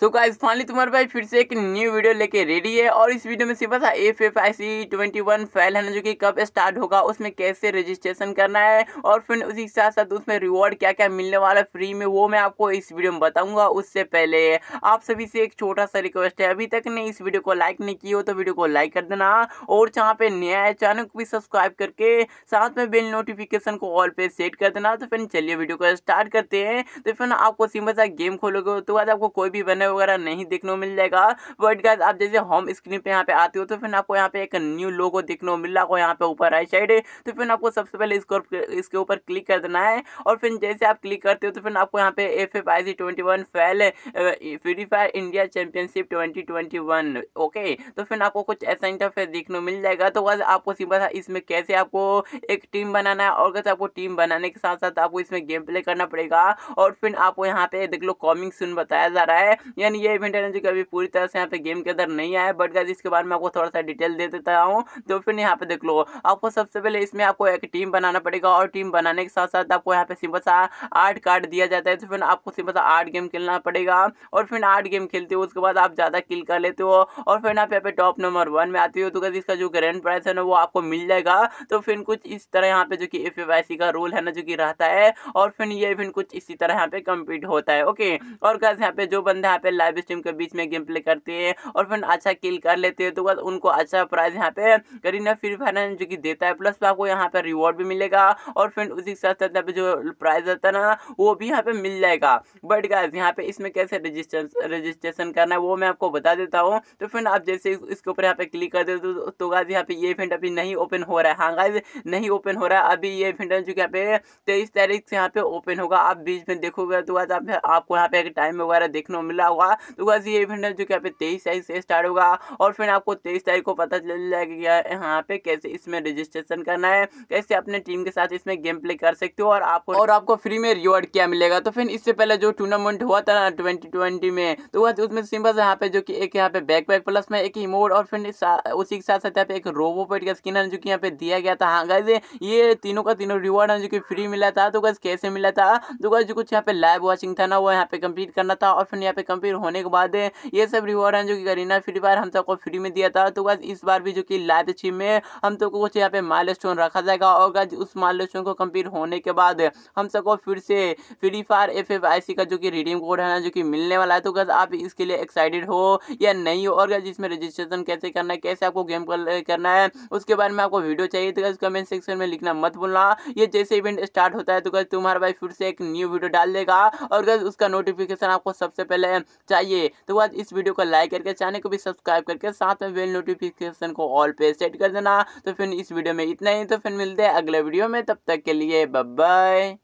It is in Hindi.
सो गाइस फाइनली तुम्हारे भाई फिर से एक न्यू वीडियो लेके रेडी है और इस वीडियो में सिर्फ था F F I C twenty one fall है जो कि कब स्टार्ट होगा उसमें कैसे रजिस्ट्रेशन करना है और फिर उसी के साथ साथ उसमें रिवॉर्ड क्या क्या मिलने वाला है फ्री में वो मैं आपको इस वीडियो में बताऊंगा उससे पहले आप सभी से एक छोटा सा रिक्वेस्ट है अभी तक ने इस वीडियो को लाइक नहीं की हो तो वीडियो को लाइक कर देना और जहाँ पे नया है चैनल को भी सब्सक्राइब करके साथ में बेल नोटिफिकेशन को ऑल पे सेट कर देना तो फिर चलिए वीडियो को स्टार्ट करते हैं तो फिर आपको सिंपल सा गेम खोलोगे तो बाद आपको कोई भी बने करने वगैरह नहीं देखने को मिल जाएगा बट गाइज आप जैसे होम स्क्रीन पे यहाँ पे आते हो तो फिर आपको यहाँ पे एक न्यू लोगो देखने को मिल रहा है यहाँ पे ऊपर राइट साइड तो फिर आपको सबसे पहले इसको इसके ऊपर क्लिक कर देना है और फिर जैसे आप क्लिक करते हो तो फिर आपको यहाँ पे F F I C twenty one fall free fire India championship twenty twenty one okay तो फिर आपको कुछ ऐसा इंटरफेस देखने को मिल जाएगा तो बस आपको सिंपल था इसमें कैसे आपको एक टीम बनाना है और कैसे आपको टीम बनाने के साथ साथ आपको इसमें गेम प्ले करना पड़ेगा और फिर आपको यहाँ पे देख लो कॉमिंग सुन बताया जा रहा है यानी ये इवेंट एनर्जी अभी पूरी तरह से यहाँ पे गेम के अंदर नहीं आया बट गाइज इसके बारे में आपको थोड़ा सा डिटेल दे देता हूँ तो फिर यहाँ पे देख लो आपको सबसे पहले इसमें आपको एक टीम बनाना पड़ेगा और टीम बनाने के साथ साथ आपको यहाँ पे सिंपल सा आठ कार्ड दिया जाता है तो फिर आपको सिंपल सा आठ गेम खेलना पड़ेगा और फिर आठ गेम खेलते हो उसके बाद आप ज़्यादा किल कर लेते हो और फिर आप यहाँ पे टॉप नंबर वन में आती हो तो इसका जो ग्रैंड प्राइस है ना वो आपको मिल जाएगा तो फिर कुछ इस तरह यहाँ पे जो कि एफ का रूल है ना जो कि रहता है और फिर ये फिर कुछ इसी तरह यहाँ पे कम्पीट होता है ओके और गैस यहाँ पे जो बंदा यहाँ पे पे लाइव स्ट्रीम के बीच में गेम प्ले करते हैं और फिर अच्छा किल कर लेते हैं तो बस उनको अच्छा प्राइज यहाँ पे करीना फ्री फायर जो कि देता है प्लस आपको यहाँ पे रिवॉर्ड भी मिलेगा और फिर उसी के साथ साथ जो प्राइज रहता है ना वो भी यहाँ पे मिल जाएगा बट गाइज यहाँ पे इसमें कैसे रजिस्ट्रेशन करना है वो मैं आपको बता देता हूँ तो फिर आप जैसे इसके ऊपर यहाँ पे क्लिक कर देते हो तो गाइज यहाँ पे ये इवेंट अभी नहीं ओपन हो रहा है हाँ गाइज नहीं ओपन हो रहा है अभी ये इवेंट जो यहाँ पे तेईस तारीख से यहाँ पे ओपन होगा आप बीच में देखोगे तो आपको यहाँ पे टाइम वगैरह देखने को मिला होगा तो बस ये इवेंट जो कि यहाँ पे तेईस तारीख से स्टार्ट होगा और फिर आपको तेईस तारीख को पता चल जाएगा यहाँ पे कैसे इसमें रजिस्ट्रेशन करना है कैसे अपने टीम के साथ इसमें गेम प्ले कर सकते हो और आपको और आपको फ्री में रिवॉर्ड क्या मिलेगा तो फिर इससे पहले जो टूर्नामेंट हुआ था ना ट्वेंटी में तो बस उसमें सिंपल यहाँ पे जो कि एक यहाँ पे बैकपैक प्लस में एक इमोड और फिर उसी के साथ साथ यहाँ पे एक रोबो पेट का स्किन जो कि यहाँ पे दिया गया था हाँ गाइज ये तीनों का तीनों रिवॉर्ड है जो कि फ्री मिला था तो गज कैसे मिला था तो गज कुछ यहाँ पे लाइव वॉचिंग था ना वो यहाँ पे कंप्लीट करना था और फिर यहाँ पे कंप्लीट फिर होने के बाद ये सब रिवॉर्ड हैं जो कि करीना फ्री फायर हम सबको फ्री में दिया था तो बस इस बार भी जो कि लाइव स्ट्रीम में हम सबको कुछ यहाँ पे माइल स्टोन रखा जाएगा और गज उस माइल स्टोन को कम्प्लीट होने के बाद हम सबको फिर से free fire F F I C का जो कि रिडीम कोड है ना जो कि मिलने वाला है तो गज आप इसके लिए एक्साइटेड हो या नहीं हो और गज इसमें रजिस्ट्रेशन कैसे करना है कैसे आपको गेम करना है उसके बारे में आपको वीडियो चाहिए तो गज कमेंट सेक्शन में लिखना मत भूलना ये जैसे इवेंट स्टार्ट होता है तो गज तुम्हारा भाई फिर से एक न्यू वीडियो डाल देगा और गज उसका नोटिफिकेशन आपको सबसे पहले चाहिए तो आज इस वीडियो को लाइक करके चैनल को भी सब्सक्राइब करके साथ में बेल नोटिफिकेशन को ऑल पे सेट कर देना तो फिर इस वीडियो में इतना ही तो फिर मिलते हैं अगले वीडियो में तब तक के लिए बाय